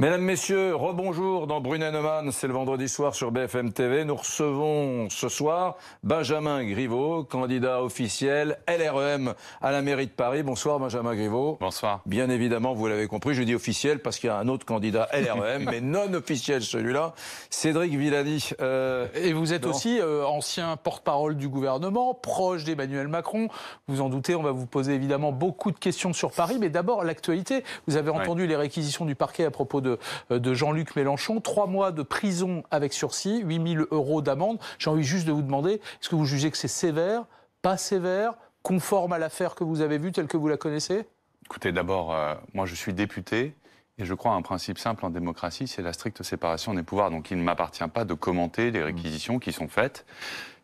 Mesdames, Messieurs, rebonjour dans brunet c'est le vendredi soir sur BFM TV. Nous recevons ce soir Benjamin Griveaux, candidat officiel LREM à la mairie de Paris. Bonsoir Benjamin Griveaux. Bonsoir. Bien évidemment, vous l'avez compris, je dis officiel parce qu'il y a un autre candidat LREM, mais non officiel celui-là, Cédric Villani. Euh, Et vous êtes aussi euh, ancien porte-parole du gouvernement, proche d'Emmanuel Macron. Vous en doutez, on va vous poser évidemment beaucoup de questions sur Paris, mais d'abord l'actualité. Vous avez entendu les réquisitions du parquet à propos de euh, de, Jean-Luc Mélenchon. Trois mois de prison avec sursis, 8000 euros d'amende. J'ai envie juste de vous demander, est-ce que vous jugez que c'est sévère, pas sévère, conforme à l'affaire que vous avez vue telle que vous la connaissez Écoutez, d'abord, euh, moi je suis député. Et je crois à un principe simple en démocratie, c'est la stricte séparation des pouvoirs. Donc il ne m'appartient pas de commenter les réquisitions qui sont faites.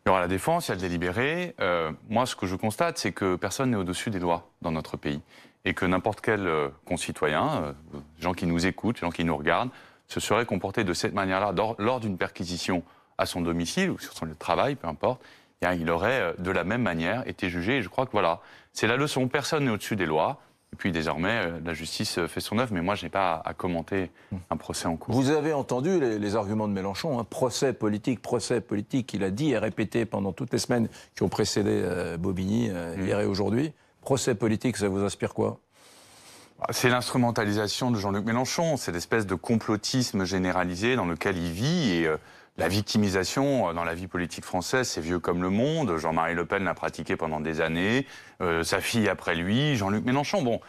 Il y aura la défense, il y a le délibéré. Euh, moi, ce que je constate, c'est que personne n'est au-dessus des lois dans notre pays. Et que n'importe quel euh, concitoyen, euh, gens qui nous écoutent, gens qui nous regardent, se serait comporté de cette manière-là lors d'une perquisition à son domicile ou sur son lieu de travail, peu importe, eh il aurait de la même manière été jugé. Et je crois que voilà, c'est la leçon. Personne n'est au-dessus des lois. Et puis désormais, euh, la justice euh, fait son œuvre, mais moi, je n'ai pas à commenter hmm. un procès en cours. Vous avez entendu les, arguments de Mélenchon, hein, procès politique, procès politique, qu'il a dit et répété pendant toutes les semaines qui ont précédé euh, Bobigny il mmh. aujourd'hui. Procès politique, ça vous inspire quoi ah, c'est l'instrumentalisation de Jean-Luc Mélenchon, c'est l'espèce de complotisme généralisé dans lequel il vit et la victimisation euh, dans la vie politique française, c'est vieux comme le monde. Jean-Marie Le Pen l'a pratiqué pendant des années, euh, sa fille après lui, Jean-Luc Mélenchon. Bon,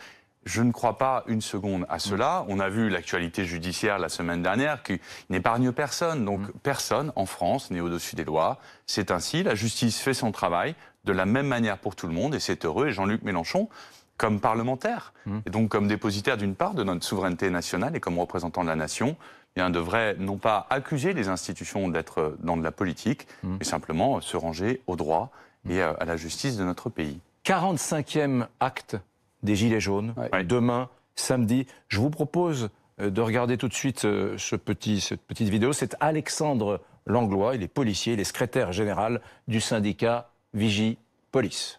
je ne crois pas une seconde à cela. Mm. On a vu l'actualité judiciaire la semaine dernière qui n'épargne personne. Donc mm. personne en France n'est au-dessus des lois. C'est ainsi, la justice fait son travail de la même manière pour tout le monde et c'est heureux. Et Jean-Luc Mélenchon, comme parlementaire, mm. et donc comme dépositaire d'une part de notre souveraineté nationale et comme représentant de la nation, eh il devrait non pas accuser les institutions d'être dans de la politique, mmh. mais simplement euh, se ranger au droit mmh. et euh, à la justice de notre pays. 45e acte des Gilets jaunes, demain, samedi. Je vous propose euh, de regarder tout de suite ce petit, cette petite vidéo. C'est Alexandre Langlois, il est policier, il est secrétaire général du syndicat Vigie Police.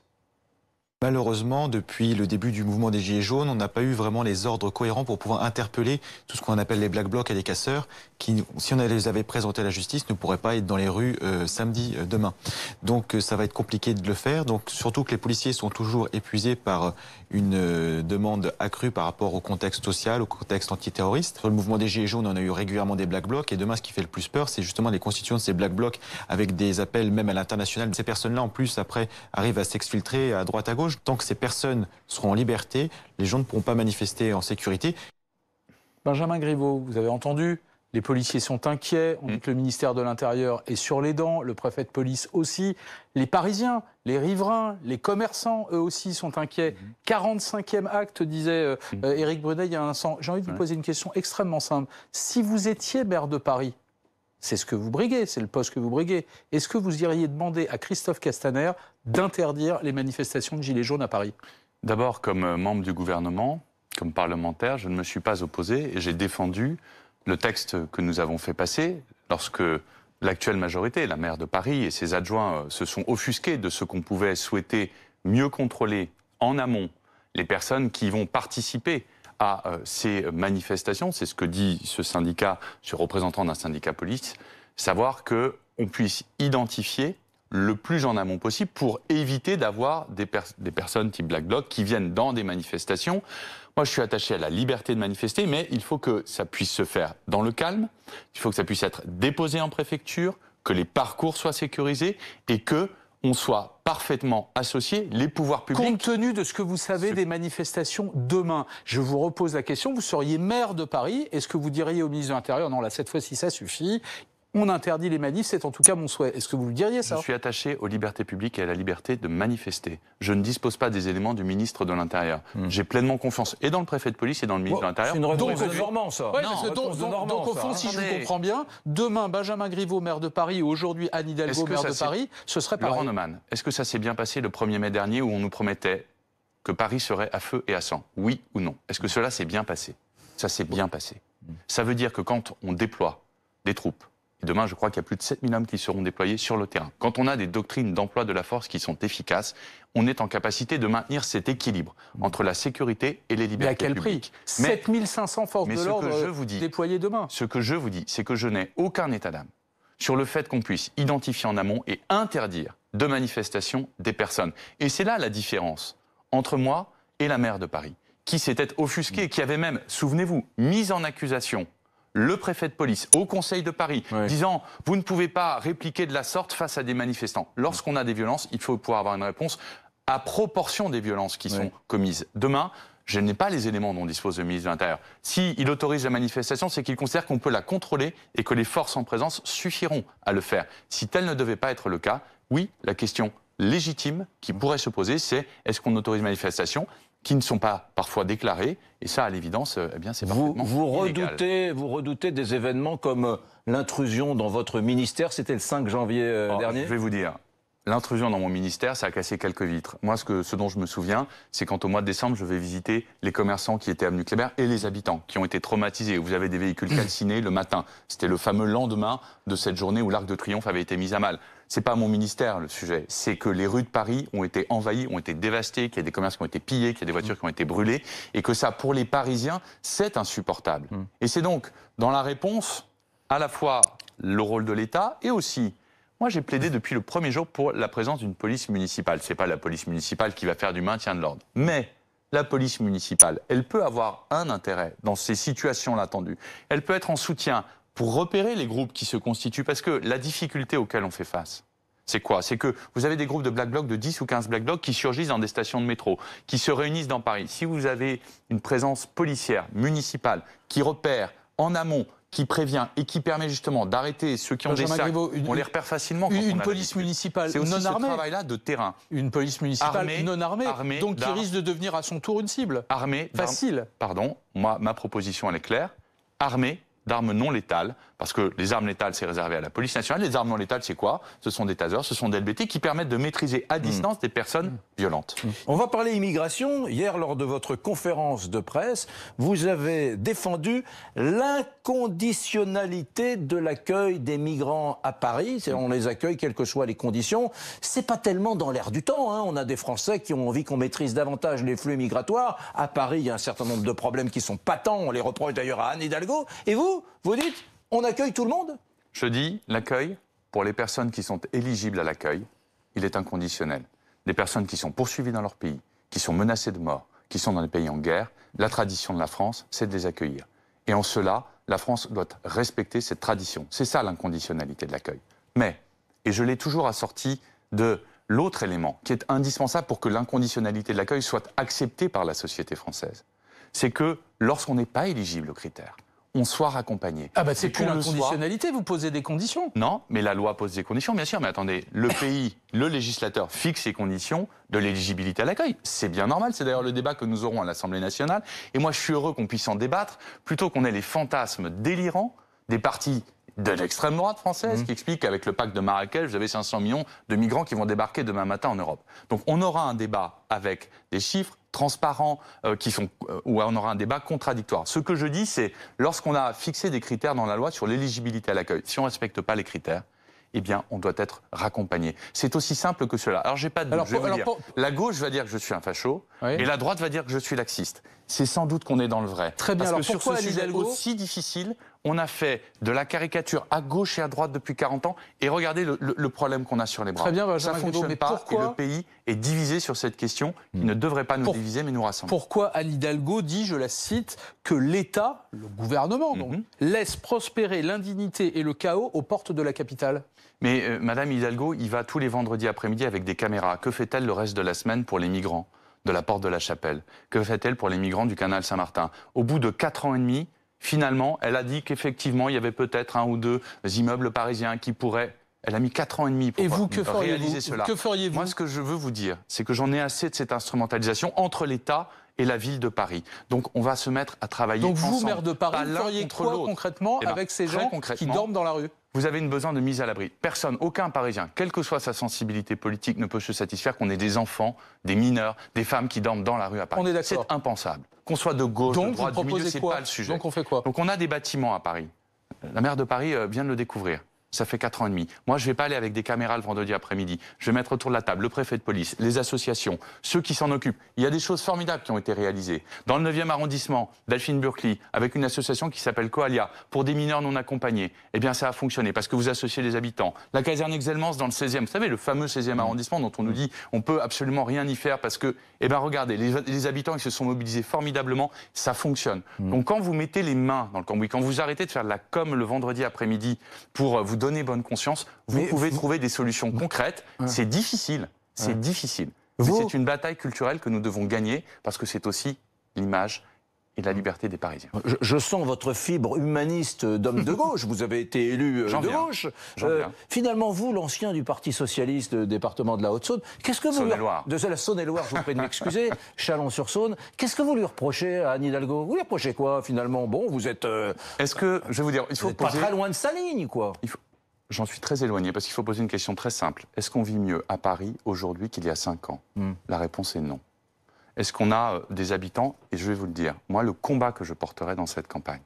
Malheureusement, depuis le début du mouvement des Gilets jaunes, on n'a pas eu vraiment les ordres cohérents pour pouvoir interpeller tout ce qu'on appelle les black blocs et les casseurs, qui, si on les avait présentés à la justice, ne pourraient pas être dans les rues euh, samedi, euh, demain. Donc euh, ça va être compliqué de le faire, donc surtout que les policiers sont toujours épuisés par une demande accrue par rapport au contexte social, au contexte antiterroriste. Sur le mouvement des Gilets jaunes, on a eu régulièrement des black blocs, et demain, ce qui fait le plus peur, c'est justement les constitutions de ces black blocs, avec des appels même à l'international. Ces personnes-là, en plus, après, arrivent à s'exfiltrer à droite, à gauche. Tant que ces personnes seront en liberté, les gens ne pourront pas manifester en sécurité. Benjamin Griveaux, vous avez entendu les policiers sont inquiets, on mm. dit que le ministère de l'Intérieur est sur les dents, le préfet de police aussi. Les Parisiens, les riverains, les commerçants, eux aussi, sont inquiets. 45e mm-hmm. acte, disait euh, mm. euh, Éric Brunet il y a un instant. J'ai envie de vous poser une question extrêmement simple. Si vous étiez maire de Paris, c'est ce que vous briguez, c'est le poste que vous briguez. Est-ce que vous iriez demander à Christophe Castaner d'interdire les manifestations de Gilets jaunes à Paris D'abord, comme euh, membre du gouvernement, comme parlementaire, je ne me suis pas opposé et j'ai défendu le texte que nous avons fait passer lorsque l'actuelle majorité, la maire de Paris et ses adjoints euh, se sont offusqués de ce qu'on pouvait souhaiter mieux contrôler en amont les personnes qui vont participer à euh, ces manifestations. C'est ce que dit ce syndicat, ce représentant d'un syndicat police, savoir que on puisse identifier le plus en amont possible pour éviter d'avoir des, des, personnes type Black Bloc qui viennent dans des manifestations. Moi, je suis attaché à la liberté de manifester, mais il faut que ça puisse se faire dans le calme, il faut que ça puisse être déposé en préfecture, que les parcours soient sécurisés et que on soit parfaitement associé, les pouvoirs publics. Compte tenu de ce que vous savez des manifestations demain, je vous repose la question, vous seriez maire de Paris, est-ce que vous diriez au ministre de l'Intérieur, non là cette fois-ci ça suffit, on interdit les manifs, c'est en tout cas mon souhait. Est-ce que vous le diriez ça Je suis attaché aux libertés publiques et à la liberté de manifester. Je ne dispose pas des éléments du ministre de l'Intérieur. Hmm. J'ai pleinement confiance et dans le préfet de police et dans le ministre de l'Intérieur. C'est une réponse donc, de Normand, ça. non, donc, au fond, si je vous comprends bien, demain, Benjamin Griveaux, maire de Paris, ou aujourd'hui, Anne Hidalgo, maire de Paris, ce serait pareil. Laurent Neumann, est-ce que ça s'est bien passé le 1er mai dernier où on nous promettait que Paris serait à feu et à sang Oui ou non Est-ce que cela s'est bien passé Ça s'est bien passé. Ça veut dire que quand on déploie des troupes, Demain, je crois qu'il y a plus de 7000 hommes qui seront déployés sur le terrain. Quand on a des doctrines d'emploi de la force qui sont efficaces, on est en capacité de maintenir cet équilibre mm. entre la sécurité et les libertés mais à quel publiques. prix 7500 forces de l'ordre euh, déployées demain. Ce que je vous dis, c'est que je n'ai aucun état d'âme sur le fait qu'on puisse identifier en amont et interdire de manifestation des personnes. Et c'est là la différence entre moi et la maire de Paris, qui s'était offusquée mm. qui avait même, souvenez-vous, mise en accusation le préfet de police au Conseil de Paris, disant vous ne pouvez pas répliquer de la sorte face à des manifestants. Lorsqu'on a des violences, il faut pouvoir avoir une réponse à proportion des violences qui sont commises. Demain, je n'ai pas les éléments dont dispose le ministre de l'Intérieur. S'il autorise la manifestation, c'est qu'il considère qu'on peut la contrôler et que les forces en présence suffiront à le faire. Si tel ne devait pas être le cas, oui, la question légitime qui pourrait se poser, c'est est-ce qu'on autorise manifestation qui ne sont pas parfois déclarés. Et ça, à l'évidence, euh, eh bien, c'est vous, vous redoutez, vous redoutez des événements comme euh, l'intrusion dans votre ministère. C'était le 5 janvier euh, oh, dernier. Je vais vous dire, l'intrusion dans mon ministère, ça a cassé quelques vitres. Moi, ce, que, ce dont je me souviens, c'est quand au mois de décembre, je vais visiter les commerçants qui étaient à Kléber et les habitants qui ont été traumatisés. Vous avez des véhicules mmh. calcinés le matin. C'était le fameux lendemain de cette journée où l'Arc de Triomphe avait été mis à mal. C'est pas mon ministère le sujet, c'est que les rues de Paris ont été envahies, ont été dévastées, qu'il y a des commerces qui ont été pillés, qu'il y a des mmh. voitures qui ont été brûlées, et que ça, pour les Parisiens, c'est insupportable. Mmh. Et c'est donc dans la réponse à la fois le rôle de l'État et aussi moi, j'ai plaidé depuis le premier jour pour la présence d'une police municipale. Ce n'est pas la police municipale qui va faire du maintien de l'ordre. Mais la police municipale, elle peut avoir un intérêt dans ces situations-là Elle peut être en soutien pour repérer les groupes qui se constituent. Parce que la difficulté auxquelles on fait face, c'est quoi C'est que vous avez des groupes de black blocs de 10 ou 15 black blocs qui surgissent dans des stations de métro, qui se réunissent dans Paris. Si vous avez une présence policière, municipale, qui repère en amont qui prévient et qui permet justement d'arrêter ceux qui ont des on les repère facilement. une, police municipale non aussi armée. ce travail-là de terrain. Une police municipale non armée, donc qui risque de devenir à son tour une cible. Armée, facile. Pardon, moi, ma proposition elle est claire. Armée d'armes non létales, parce que les armes létales, c'est réservé à la police nationale. Les armes non létales, c'est quoi Ce sont des tasers, ce sont des LBT qui permettent de maîtriser à hmm. distance des personnes hmm. violentes. Hmm. On va parler immigration. Hier, lors de votre conférence de presse, vous avez défendu l'inconditionnalité de l'accueil des migrants à Paris. On les accueille quelles que soient les conditions. C'est pas tellement dans l'air du temps. Hein. On a des Français qui ont envie qu'on maîtrise davantage les flux migratoires. À Paris, il y a un certain nombre de problèmes qui sont patents. On les reproche d'ailleurs à Anne Hidalgo. Et vous, vous, dites on accueille tout le monde Je dis l'accueil, pour les personnes qui sont éligibles à l'accueil, il est inconditionnel. Les personnes qui sont poursuivies dans leur pays, qui sont menacées de mort, qui sont dans des pays en guerre, la tradition de la France, c'est de les accueillir. Et en cela, la France doit respecter cette tradition. C'est ça l'inconditionnalité de l'accueil. Mais, et je l'ai toujours assorti de l'autre élément qui est indispensable pour que l'inconditionnalité de l'accueil soit acceptée par la société française, c'est que lorsqu'on n'est pas éligible aux critères, on soit raccompagné. Ah bah c'est plus l'inconditionnalité, vous posez des conditions. Non, mais la loi pose des conditions, bien sûr. Mais attendez, le pays, le législateur fixe les conditions de l'éligibilité à l'accueil. C'est bien normal, c'est d'ailleurs le débat que nous aurons à l'Assemblée nationale. Et moi, je suis heureux qu'on puisse en débattre, plutôt qu'on ait les fantasmes délirants des partis de l'extrême droite française mmh. qui explique qu'avec le pacte de Marrakech, vous avez 500 millions de migrants qui vont débarquer demain matin en Europe. Donc on aura un débat avec des chiffres transparents euh, qui sont, euh, où on aura un débat contradictoire. Ce que je dis, c'est lorsqu'on a fixé des critères dans la loi sur l'éligibilité à l'accueil, si on ne respecte pas les critères, eh bien, on doit être raccompagné. C'est aussi simple que cela. Alors, j'ai pas de alors, La gauche va dire que je suis un facho et la droite va dire que je suis laxiste. C'est sans doute qu'on est dans le vrai. Très bien. Parce alors, que sur ce aussi difficile, on a fait de la caricature à gauche et à droite depuis 40 ans, et regardez le, problème qu'on a sur les bras. Très bien, pas, pourquoi... le pays est divisé sur cette question, Il ne hmm. devrait pas nous diviser, mais nous rassembler. Pourquoi Anne Hidalgo dit, je la cite, que l'État, le gouvernement mhm. laisse prospérer l'indignité et le chaos aux portes de la capitale Mais Mme euh, Madame Hidalgo, il va tous les vendredis après-midi avec des caméras. Que fait-elle le reste de la semaine pour les migrants de la porte de la chapelle Que fait-elle pour les migrants du canal Saint-Martin Au bout de quatre ans et demi, Finalement, elle a dit qu'effectivement, il y avait peut-être un ou deux immeubles parisiens qui pourraient elle a mis 4 ans et demi pour et vous, que cela. Que feriez-vous Moi, ce que je veux vous dire, c'est que j'en ai assez de cette instrumentalisation entre l'État et la ville de Paris. Donc, on va se mettre à travailler ensemble. Donc, vous, maire de Paris, vous feriez quoi concrètement eh ben, avec ces gens qui dorment dans la rue vous avez une besoin de mise à l'abri. Personne, aucun Parisien, quelle que soit sa sensibilité politique, ne peut se satisfaire qu'on ait des enfants, des mineurs, des femmes qui dorment dans la rue à Paris. On est d'accord. C'est impensable. Qu'on soit de gauche, de droite, le sujet. Donc on fait quoi Donc on a des bâtiments à Paris. La maire de Paris euh, vient de le découvrir ça fait 4 ans et demi. Moi, je ne vais pas aller avec des caméras le vendredi après-midi. Je vais mettre autour de la table le préfet de police, les associations, ceux qui s'en occupent. Il y a des choses formidables qui ont été réalisées. Dans le 9e arrondissement, Delphine Burkley, avec une association qui s'appelle Coalia, pour des mineurs non accompagnés, eh bien, ça a fonctionné parce que vous associez les habitants. La caserne Exelmans dans le 16e, vous savez, le fameux 16e arrondissement dont on nous dit on peut absolument rien y faire parce que, eh bien, regardez, les, habitants, ils se sont mobilisés formidablement, ça fonctionne. Mmh. Donc, quand vous mettez les mains dans le cambouis, quand vous arrêtez de faire de la com le vendredi après-midi pour euh, vous donner donner bonne conscience, vous pouvez trouver des solutions concrètes. C'est difficile, c'est difficile. C'est une bataille culturelle que nous devons gagner parce que c'est aussi l'image et la liberté des Parisiens. Je, sens votre fibre humaniste d'homme de gauche. Vous avez été élu euh, de gauche. Euh, finalement, vous, l'ancien du Parti socialiste euh, département de la Haute-Saône, qu'est-ce que vous Saône -et de la Saône-et-Loire, je vous prie de m'excuser, Chalon-sur-Saône, qu'est-ce que vous lui reprochez à Anne Hidalgo Vous lui reprochez quoi finalement Bon, vous êtes. Est-ce que je vais vous dire, il faut pas très loin de sa ligne, quoi. J'en suis très éloigné parce qu'il faut poser une question très simple. Est-ce qu'on vit mieux à Paris aujourd'hui qu'il y a cinq ans hmm. La réponse est non. Est-ce qu'on a euh, des habitants Et je vais vous le dire, moi, le combat que je porterai dans cette campagne,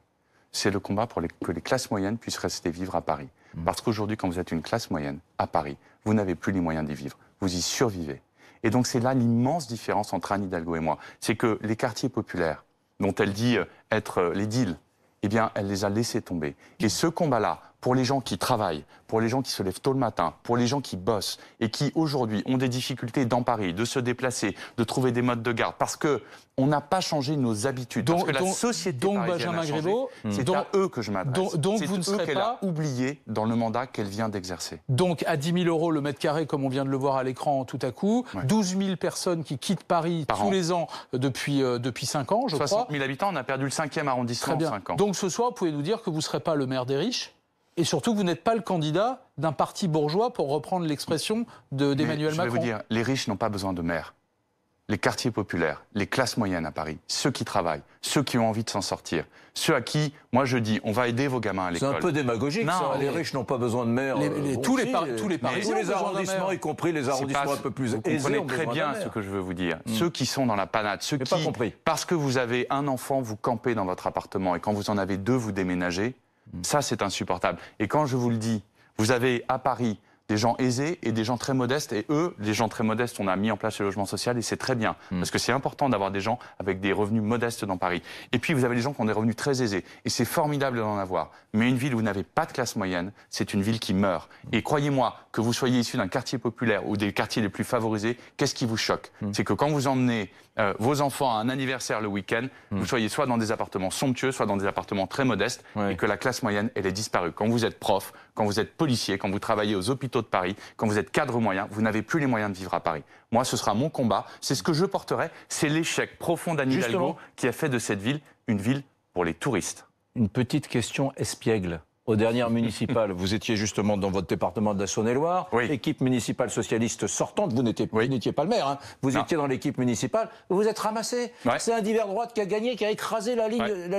c'est le combat pour que les classes moyennes puissent rester vivre à Paris. Hmm. Parce qu'aujourd'hui, quand vous êtes une classe moyenne à Paris, vous n'avez plus les moyens d'y vivre. Vous y survivez. Et donc, c'est là l'immense différence entre Anne Hidalgo et moi. C'est que les quartiers populaires, dont elle dit euh, être euh, les deals, eh bien, elle les a laissés tomber. Et ce combat-là, pour les gens qui travaillent, pour les gens qui se lèvent tôt le matin, pour les gens qui bossent et qui aujourd'hui ont des difficultés dans Paris, de se déplacer, de trouver des modes de garde, parce que on n'a pas changé nos habitudes, donc, parce que la société donc Benjamin Grébeau, c'est à eux que je m'adresse. Donc, vous ne serez pas oublié dans le mandat qu'elle vient d'exercer. Donc à 10 000 euros le mètre carré, comme on vient de le voir à l'écran tout à coup, 12 000 personnes qui quittent Paris tous les ans euh, depuis euh, depuis 5 ans, je 60 crois. 60 000 habitants, on a perdu le 5e arrondissement en 5 ans. Donc ce soir, vous pouvez nous dire que vous ne serez pas le maire des riches et surtout, vous n'êtes pas le candidat d'un parti bourgeois, pour reprendre l'expression d'Emmanuel Macron. Je vais vous dire, les riches n'ont pas besoin de maires. Les quartiers populaires, les classes moyennes à Paris, ceux qui travaillent, ceux qui ont envie de s'en sortir, ceux à qui, moi je dis, on va aider vos gamins à l'école. C'est un peu démagogique, non, ça. Les, riches n'ont pas besoin de maires. — euh, tous, les euh, les les arrondissements, y compris les arrondissements un peu plus Vous comprenez très bien ce que je veux vous dire. Mm. Ceux qui sont dans la panade, ceux qui, pas compris. parce que vous avez un enfant, vous campez dans votre appartement et quand vous en avez deux, vous déménagez Mm. Ça, c'est insupportable. Et quand je vous le dis, vous avez à Paris des gens aisés et des gens très modestes. Et eux, les gens très modestes, on a mis en place le logement social et c'est très bien. Mm. Parce que c'est important d'avoir des gens avec des revenus modestes dans Paris. Et puis, vous avez des gens qui ont des revenus très aisés. Et c'est formidable d'en avoir. Mais une ville où vous n'avez pas de classe moyenne, c'est une ville qui meurt. Mm. Et croyez-moi, que vous soyez issu d'un quartier populaire ou des quartiers les plus favorisés, qu'est-ce qui vous choque C'est que quand vous emmenez euh, vos enfants à un anniversaire le week-end, hmm. vous soyez soit dans des appartements somptueux, soit dans des appartements très modestes, et que la classe moyenne, elle est disparue. Quand vous êtes prof, quand vous êtes policier, quand vous travaillez aux hôpitaux de Paris, quand vous êtes cadre moyen, vous n'avez plus les moyens de vivre à Paris. Moi, ce sera mon combat, c'est ce que je porterai, c'est l'échec profond d'Anne Hidalgo qui a fait de cette ville une ville pour les touristes. Une petite question espiègle aux dernières municipales, vous étiez justement dans votre département de la Saône-et-Loire, équipe municipale socialiste sortante, vous n'étiez pas le maire, hein. vous étiez dans l'équipe municipale, vous êtes ramassé. C'est un divers droite qui a gagné, qui a écrasé la,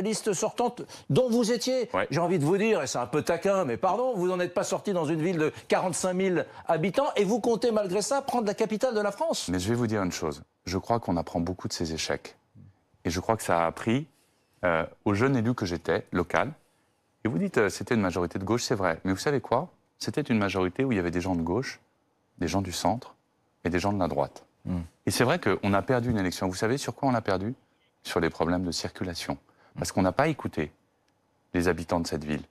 liste sortante dont vous étiez. J'ai envie de vous dire, et c'est un peu taquin, mais pardon, vous n'en êtes pas sorti dans une ville de 45 000 habitants et vous comptez malgré ça prendre la capitale de la France. Mais je vais vous dire une chose, je crois qu'on apprend beaucoup de ces échecs. Et je crois que ça a appris euh, aux jeunes élus que j'étais, local, et vous dites, euh, c'était une majorité de gauche, c'est vrai. Mais vous savez quoi C'était une majorité où il y avait des gens de gauche, des gens du centre et des gens de la droite. Hmm. Et c'est vrai qu'on a perdu une élection. Vous savez sur quoi on a perdu Sur les problèmes de circulation. Hmm. Parce qu'on n'a pas écouté les habitants de cette ville.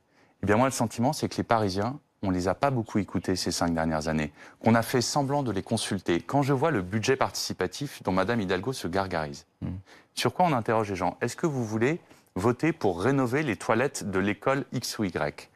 Eh bien moi, le sentiment, c'est que les Parisiens, on ne les a pas beaucoup écoutés ces cinq dernières années, qu'on a fait semblant de les consulter. Quand je vois le budget participatif dont Madame Hidalgo se gargarise, hmm. sur quoi on interroge les gens Est-ce que vous voulez voter pour rénover les toilettes de l'école X ou Y.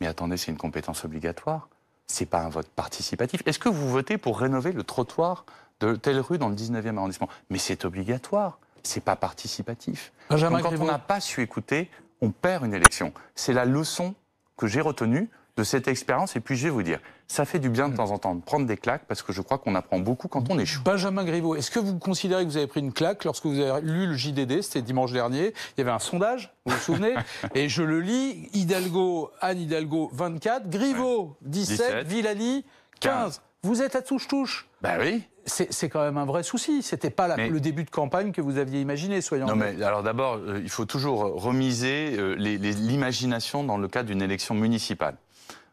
Mais attendez, c'est une compétence obligatoire. C'est pas un vote participatif. Est-ce que vous votez pour rénover le trottoir de telle rue dans le 19e arrondissement Mais c'est obligatoire. C'est pas participatif. quand on n'a pas su écouter, on perd une élection. C'est la leçon que j'ai retenue de cette expérience. Et puis, je vais vous dire, ça fait du bien de mm. temps en temps de prendre des claques parce que je crois qu'on apprend beaucoup quand on échoue. Benjamin Griveaux, est-ce que vous considérez que vous avez pris une claque lorsque vous avez lu le JDD C'était dimanche dernier. Il y avait un sondage, vous vous souvenez Et je le lis Hidalgo, Anne Hidalgo, 24, Griveaux, 17, Villani, 15. Vous êtes à touche-touche Ben oui. C'est quand même un vrai souci. C'était pas le début de campagne que vous aviez imaginé, soyons. Non, mais alors d'abord, euh, il faut toujours euh, remiser euh, l'imagination dans le cadre d'une élection municipale.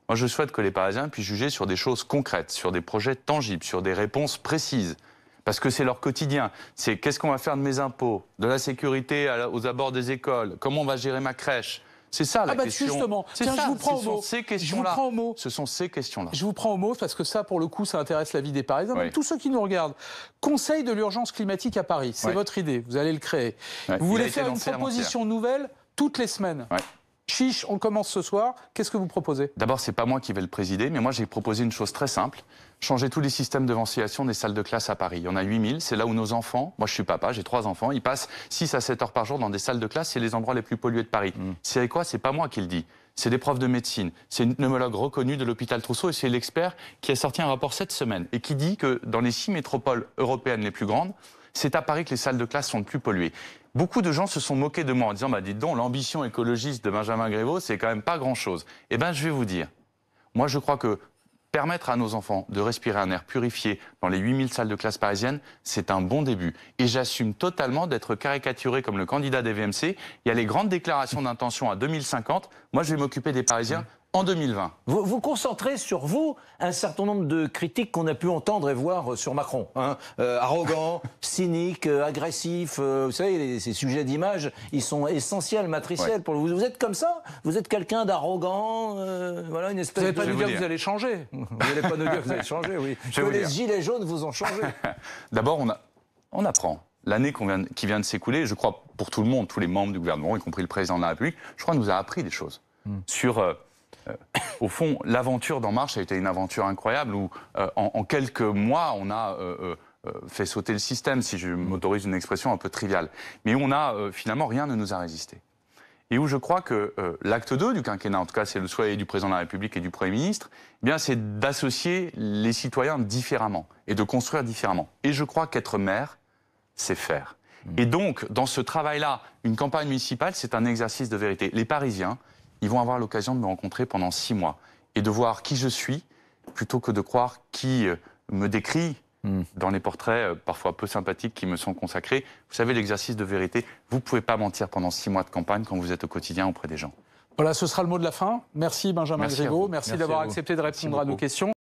Moi, je souhaite que les Parisiens puissent juger sur des choses concrètes, sur des projets tangibles, sur des réponses précises. Parce que c'est leur quotidien. C'est qu'est-ce qu'on va faire de mes impôts, de la sécurité aux abords des écoles, comment on va gérer ma crèche, c'est ça la ah bah Justement, je vous prends au mot. Je mot. Ce sont ces questions-là. Je vous prends au mot parce que ça, pour le coup, ça intéresse la vie des Parisiens, tous ceux qui nous regardent. Conseil de l'urgence climatique à Paris, c'est votre idée, vous allez le créer. Vous voulez faire une proposition nouvelle toutes les semaines. Chiche, on commence ce soir. Qu'est-ce que vous proposez D'abord, c'est pas moi qui vais le présider, mais moi j'ai proposé une chose très simple changer tous les systèmes de ventilation des salles de classe à Paris. Il y en a 8000, c'est là où nos enfants, moi je suis papa, j'ai trois enfants, ils passent 6 à 7 heures par jour dans des salles de classe, c'est les endroits les plus pollués de Paris. Mm. C'est quoi C'est pas moi qui le dis. C'est des profs de médecine, c'est une pneumologue reconnue de l'hôpital Trousseau et c'est l'expert qui a sorti un rapport cette semaine et qui dit que dans les six métropoles européennes les plus grandes, c'est à Paris que les salles de classe sont les plus polluées. Beaucoup de gens se sont moqués de moi en disant bah dites donc l'ambition écologiste de Benjamin Grévaux, c'est quand même pas grand-chose. Eh ben je vais vous dire. Moi je crois que Permettre à nos enfants de respirer un air purifié dans les 8000 salles de classe parisiennes, c'est un bon début. Et j'assume totalement d'être caricaturé comme le candidat des VMC. Il y a les grandes déclarations d'intention à 2050. Moi, je vais m'occuper des Parisiens en 2020. Vous, vous, concentrez sur vous un certain nombre de critiques qu'on a pu entendre et voir euh, sur Macron. Hein. Euh, arrogant, cynique, euh, agressif. vous savez, ces sujets d'image, ils sont essentiels, matriciels. Pour vous, vous êtes comme ça Vous êtes quelqu'un d'arrogant Voilà, une espèce Vous n'allez pas nous dire, que vous allez changer. Vous n'allez pas nous dire que vous allez changer, oui. que les gilets jaunes vous ont changé. D'abord, on, apprend l'année qui vient de s'écouler, je crois pour tout le monde, tous les membres du gouvernement, y compris le président de la République, je crois nous a appris des choses hmm. sur euh, au fond, l'aventure d'En Marche a été une aventure incroyable où, euh, en, quelques mois, on a euh, fait sauter le système, si je m'autorise une expression un peu triviale. Mais on a finalement rien ne nous a résisté. Et où je crois que l'acte 2 du quinquennat, en tout cas, c'est le souhait du président de la République et du Premier ministre, eh c'est d'associer les citoyens différemment et de construire différemment. Et je crois qu'être maire, c'est faire. Mmh. Et donc, dans ce travail-là, une campagne municipale, c'est un exercice de vérité. Les Parisiens, ils vont avoir l'occasion de me rencontrer pendant six mois et de voir qui je suis plutôt que de croire qui euh, me décrit hmm. dans les portraits euh, parfois peu sympathiques qui me sont consacrés. Vous savez, l'exercice de vérité, vous ne pouvez pas mentir pendant six mois de campagne quand vous êtes au quotidien auprès des gens. Voilà, ce sera le mot de la fin. Merci Benjamin Grégo. merci d'avoir accepté de répondre à nos questions.